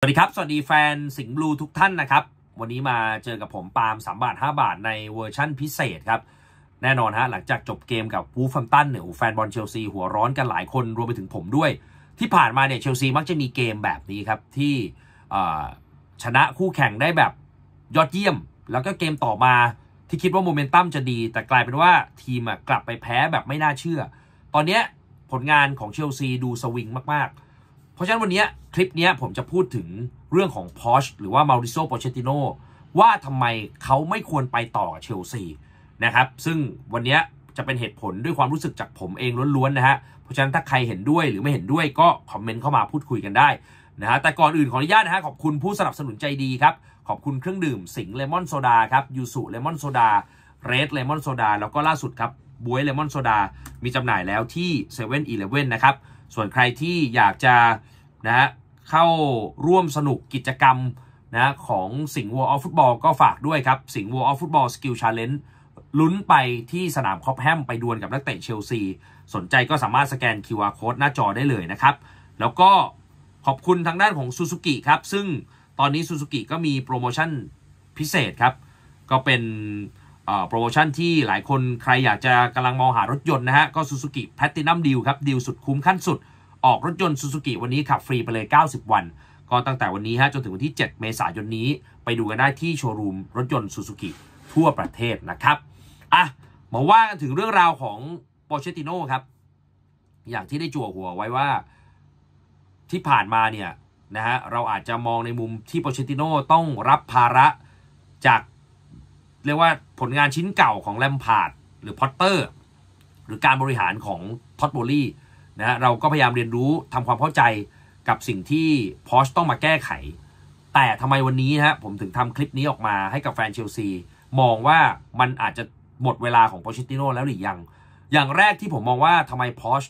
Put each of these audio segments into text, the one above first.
สวัสดีครับ สวัสดีแฟนสิงห์บลูทุกท่านนะครับ วันนี้มาเจอกับผม ปาล์มสามบาทห้าบาทในเวอร์ชั่นพิเศษครับ แน่นอนฮะ หลังจากจบเกมกับวูฟแฟมตันเนี่ยแฟนบอลเชลซี หัวร้อนกันหลายคนรวมไปถึงผมด้วย ที่ผ่านมาเนี่ยเชลซีมักจะมีเกมแบบนี้ครับ ที่ชนะคู่แข่งได้แบบยอดเยี่ยม แล้วก็เกมต่อมาที่คิดว่าโมเมนตัมจะดี แต่กลายเป็นว่าทีมกลับไปแพ้แบบไม่น่าเชื่อ ตอนนี้ผลงานของเชลซีดูสวิงมากๆเพราะฉะนั้นวันนี้คลิปนี้ผมจะพูดถึงเรื่องของพอชหรือว่ามาริโซโปเชติโนว่าทำไมเขาไม่ควรไปต่อเชลซีนะครับ ซึ่งวันนี้จะเป็นเหตุผลด้วยความรู้สึกจากผมเองล้วนๆนะฮะเพราะฉะนั้นถ้าใครเห็นด้วยหรือไม่เห็นด้วยก็คอมเมนต์เข้ามาพูดคุยกันได้นะฮะแต่ก่อนอื่นขออนุญาตนะฮะขอบคุณผู้สนับสนุนใจดีครับ ขอบคุณเครื่องดื่มสิงเลมอนโซดาครับยูสุเลมอนโซดาเรดเลมอนโซดาแล้วก็ล่าสุดครับบวยเลมอนโซดามีจำหน่ายแล้วที่7 e เ e ่ e อนะครับส่วนใครที่อยากจะนะฮะเข้าร่วมสนุกกิจกรรมนะของสิงห์วอลอฟฟุตบอลก็ฝากด้วยครับ สิงห์วอลอฟฟุตบอลสกิลชาเลนจ์ลุ้นไปที่สนามคอปแฮมไปดวลกับนักเตะเชลซี สนใจก็สามารถสแกน QR โค้ดหน้าจอได้เลยนะครับ แล้วก็ขอบคุณทางด้านของ Suzuki ครับซึ่งตอนนี้ Suzuki ก็มีโปรโมชั่นพิเศษครับก็เป็นโปรโมชั่นที่หลายคนใครอยากจะกำลังมองหารถยนต์นะฮะก็ Suzuki Platinum Deal ครับดีลสุดคุ้มขั้นสุด ออกรถยนต์ Suzuki วันนี้ขับฟรีไปเลย 90 วัน ก็ตั้งแต่วันนี้ฮะจนถึงวันที่ 7 เมษายนนี้ ไปดูกันได้ที่โชว์รูมรถยนต์ Suzuki ทั่วประเทศนะครับ อ่ะมาว่ากันถึงเรื่องราวของโปเชติโนครับ อย่างที่ได้จั่วหัวไว้ว่าที่ผ่านมาเนี่ยนะฮะเราอาจจะมองในมุมที่โปเชติโนต้องรับภาระจากเรียกว่าผลงานชิ้นเก่าของแลมพาร์ดหรือพอตเตอร์หรือการบริหารของท็อตโบลี่นะเราก็พยายามเรียนรู้ทำความเข้าใจกับสิ่งที่พอชต้องมาแก้ไข แต่ทำไมวันนี้ฮะผมถึงทำคลิปนี้ออกมาให้กับแฟนเชลซีมองว่ามันอาจจะหมดเวลาของโปชิติโนแล้วหรือยัง อย่างแรกที่ผมมองว่าทำไมพอช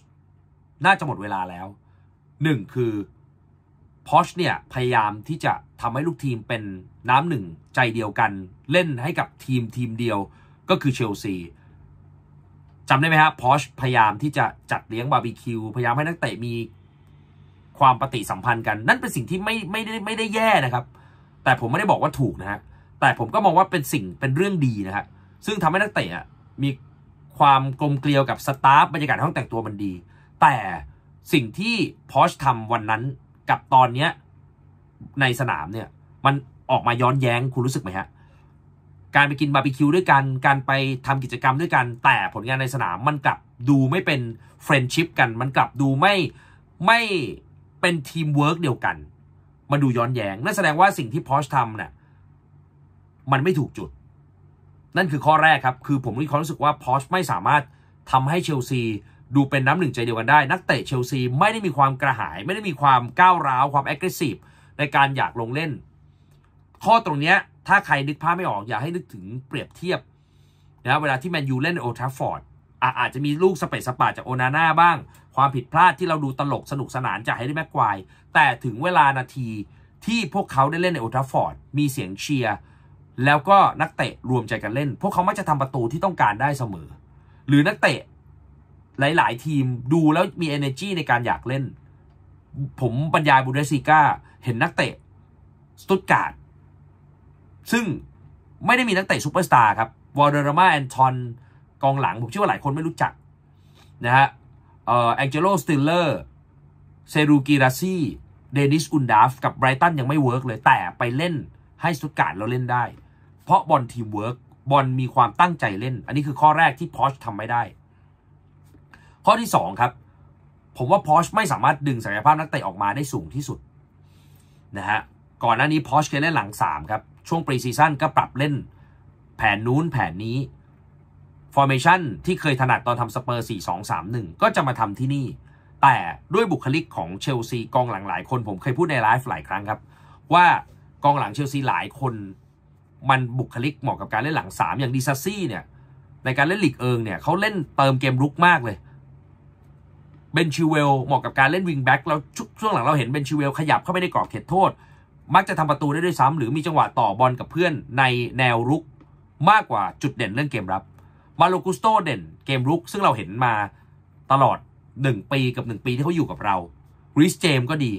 น่าจะหมดเวลาแล้ว หนึ่งคือพอชเนี่ยพยายามที่จะทำให้ลูกทีมเป็นน้ำหนึ่งใจเดียวกันเล่นให้กับทีมทีมเดียวก็คือเชลซีจำได้ไหมฮะพอชพยายามที่จะจัดเลี้ยงบาร์บีคิวพยายามให้นักเตะมีความปฏิสัมพันธ์กัน นั่นเป็นสิ่งที่ไม่ไม่ได้ไม่ได้แย่นะครับ แต่ผมไม่ได้บอกว่าถูกนะฮะแต่ผมก็มองว่าเป็นสิ่งเป็นเรื่องดีนะฮะซึ่งทำให้นักเตะมีความกลมเกลียวกับสตาฟบรรยากาศห้องแต่งตัวมันดี แต่สิ่งที่พอชทำวันนั้นกับตอนเนี้ยในสนามเนี่ย มันออกมาย้อนแย้งคุณรู้สึกไหมฮะ การไปกินบาร์บีคิวด้วยกันการไปทำกิจกรรมด้วยกัน แต่ผลงานในสนาม มันกลับดูไม่เป็นเฟรนด์ชิพกัน มันกลับดูไม่ไม่เป็นทีมเวิร์กเดียวกัน มาดูย้อนแยง้ง นั่นแสดงว่าสิ่งที่พอชทำเนี่ยมันไม่ถูกจุด นั่นคือข้อแรกครับ คือผมมีความรู้สึกว่าพอชไม่สามารถทำให้เชลซีดูเป็นน้ำหนึ่งใจเดียวกันได้ นักเตะเชลซีไม่ได้มีความกระหาย ไม่ได้มีความก้าวร้าวความแอคทีฟในการอยากลงเล่น ข้อตรงเนี้ยถ้าใครนึกภาพไม่ออกอยากให้นึกถึงเปรียบเทียบนะเวลาที่แมนยูเล่นโอทาฟอร์ดอาจจะมีลูกสเปซสปาจากโอนาน่าบ้าง ความผิดพลาดที่เราดูตลกสนุกสนานจากเฮรดี้แม็กควาย แต่ถึงเวลานาทีที่พวกเขาได้เล่นในโอทาฟอร์ดมีเสียงเชียร์แล้วก็นักเตะรวมใจกันเล่น พวกเขามักจะทำประตูที่ต้องการได้เสมอ หรือนักเตะหลายๆ ทีมดูแล้วมี energy ในการอยากเล่นผมบรรยายบูเดสซิก้า เห็นนักเตะสตุตการ์ดซึ่งไม่ได้มีนักเตะซูเปอร์สตาร์ครับวอร์เดอร์มา แอนทอน กองหลัง ผมเชื่อว่าหลายคนไม่รู้จักนะฮะเอ่อแองเจโล สติลเลอร์ เซรูกีราซีเดนิสอุนดาฟกับไบรตัน ยังไม่เวิร์กเลย แต่ไปเล่นให้สตุตการ์ดเราเล่นได้ เพราะบอลทีมเวิร์กบอลมีความตั้งใจเล่น อันนี้คือข้อแรกที่พอชทำไม่ได้ ข้อที่2ครับผมว่าพอชไม่สามารถดึงศักยภาพนักเตะออกมาได้สูงที่สุดนะฮะก่อนหน้านี้พอชเคยเล่นหลัง 3 ครับ ช่วงปรีซีซั่นก็ปรับเล่นแผนนู้นแผนนี้ฟอร์เมชันที่เคยถนัดตอนทำสเปอร์ 4 2 3 1 ก็จะมาทำที่นี่ แต่ด้วยบุคลิกของเชลซีกองหลังหลายคนผมเคยพูดในไลฟ์หลายครั้งครับ ว่ากองหลังเชลซีหลายคนมันบุคลิกเหมาะกับการเล่นหลัง 3 อย่างดิซัซี่เนี่ยในการเล่นหลีกเอิงเนี่ยเขาเล่นเติมเกมรุกมากเลยเบนชิเวลเหมาะกับการเล่นวิงแบ็กเราช่วงหลังเราเห็นเบนชิเวลขยับเข้าไปในกรอบเขตโทษ มักจะทำประตูได้ด้วยซ้ำ หรือมีจังหวะต่อบอลกับเพื่อนในแนวรุก มากกว่าจุดเด่นเรื่องเกมรับมาโลกุสโตเด่นเกมรุกซึ่งเราเห็นมาตลอด 1 ปีกับ 1 ปีที่เขาอยู่กับเราริสเจมก็ดี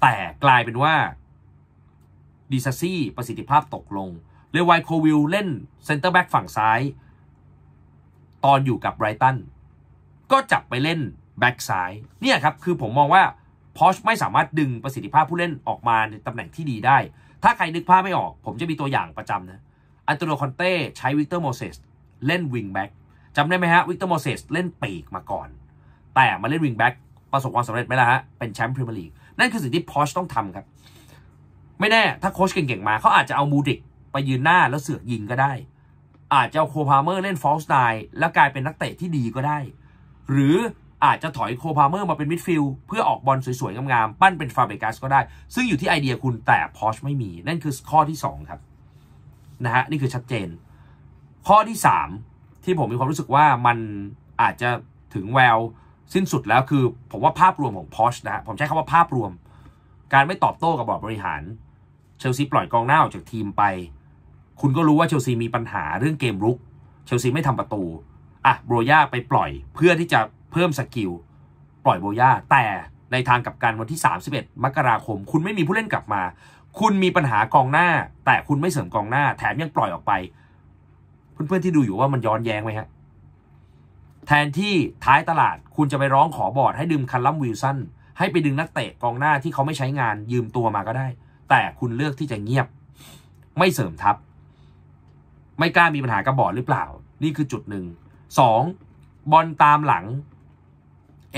แต่กลายเป็นว่าดีซัซี่ประสิทธิภาพตกลงเลวายโควิลเล่นเซนเตอร์แบ็กฝั่งซ้ายตอนอยู่กับไบรตันก็จับไปเล่นแบ็กซ้ายเนี่ยครับ คือผมมองว่าพอชไม่สามารถดึงประสิทธิภาพผู้เล่นออกมาในตำแหน่งที่ดีได้ ถ้าใครนึกภาพไม่ออก ผมจะมีตัวอย่างประจำนะอันโตนคอนเต้ใช้วิกเตอร์โมเสสเล่นวิงแบ็กจำได้ไหมฮะวิกเตอร์โมเสสเล่นปีกมาก่อน แต่มาเล่นวิงแบ็กประสบความสำเร็จไหมล่ะฮะ เป็นแชมป์พรีเมียร์ลีกนั่นคือสิ่งที่พอชต้องทำครับ ไม่แน่ ถ้าโค้ชเก่งๆมาเขาอาจจะเอามูดิกไปยืนหน้าแล้วเสือกยิงก็ได้อาจจะเอาโคพาเมอร์เล่นฟอลส์ไนแล้วกลายเป็นนักเตะที่ดีก็ได้ หรืออาจจะถอยโคพาเมอร์มาเป็นมิดฟิลด์เพื่อออกบอลสวยๆงามๆปั้นเป็นฟาเบกัสก็ได้ ซึ่งอยู่ที่ไอเดียคุณแต่พอชไม่มีนั่นคือข้อที่ 2 ครับนะฮะนี่คือชัดเจน ข้อที่ 3 ที่ผมมีความรู้สึกว่ามันอาจจะถึงแวว สิ้นสุดแล้วคือผมว่าภาพรวมของพอชนะฮะผมใช้คำว่าภาพรวม การไม่ตอบโต้กับบอร์ดบริหารเชลซีปล่อยกองหน้าออกจากทีมไป คุณก็รู้ว่าเชลซีมีปัญหาเรื่องเกมรุกเชลซีไม่ทำประตูอ่ะโบรย่าไปปล่อยเพื่อที่จะเพิ่มสกิลปล่อยโบยาแต่ในทางกับการวันที่ 31 มกราคม คุณไม่มีผู้เล่นกลับมา คุณมีปัญหากองหน้า แต่คุณไม่เสริมกองหน้า แถมยังปล่อยออกไปเพื่อนๆที่ดูอยู่ว่ามันย้อนแย้งไหมฮะ แทนที่ท้ายตลาด คุณจะไปร้องขอบอร์ดให้ดึงคันลัมวิลสันให้ไปดึงนักเตะกองหน้าที่เขาไม่ใช้งานยืมตัวมาก็ได้ แต่คุณเลือกที่จะเงียบ ไม่เสริมทัพไม่กล้ามีปัญหากับบอร์ดหรือเปล่า นี่คือจุดหนึ่งสองบอลตามหลัง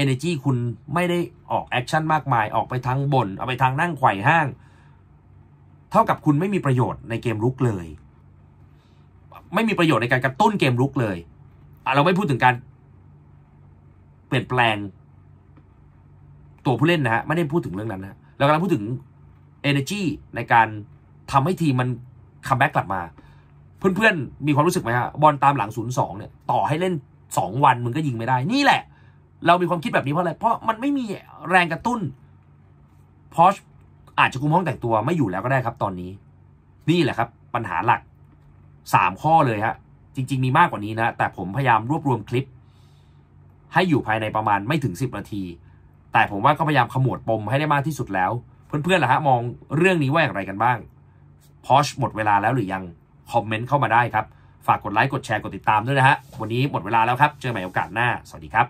energy คุณไม่ได้ออกแอคชั่นมากมาย ออกไปทางบนเอาไปทางนั่งไขว่ห้าง เท่ากับคุณไม่มีประโยชน์ในเกมรุกเลย ไม่มีประโยชน์ในการกระตุ้นเกมรุกเลยเราไม่พูดถึงการเปลี่ยนแปลงตัวผู้เล่นนะฮะไม่ได้พูดถึงเรื่องนั้นนะเรากำลังพูดถึง energy ในการทำให้ทีม มันคัมแบ็กกลับมา เพื่อนๆ มีความรู้สึกไหมฮะบอลตามหลัง0งเนี่ยต่อให้เล่นสองวันมึงก็ยิงไม่ได้ นี่แหละเรามีความคิดแบบนี้เพราะอะไร เพราะมันไม่มีแรงกระตุ้นพอชอาจจะคุมห้องแต่งตัวไม่อยู่แล้วก็ได้ครับ ตอนนี้ นี่แหละครับ ปัญหาหลักสามข้อเลยฮะ จริง ๆ มีมากกว่านี้นะ แต่ผมพยายามรวบรวมคลิป ให้อยู่ภายในประมาณไม่ถึงสิบนาที แต่ผมว่าก็พยายามขมวดปมให้ได้มากที่สุดแล้ว เพื่อน ๆล่ะฮะ มองเรื่องนี้ว่าอย่างไรกันบ้างพอชหมดเวลาแล้วหรือยัง คอมเมนต์เข้ามาได้ครับ ฝากกดไลค์ กดแชร์ กดติดตามด้วยนะฮะ วันนี้หมดเวลาแล้วครับ เจอใหม่โอกาสหน้า สวัสดีครับ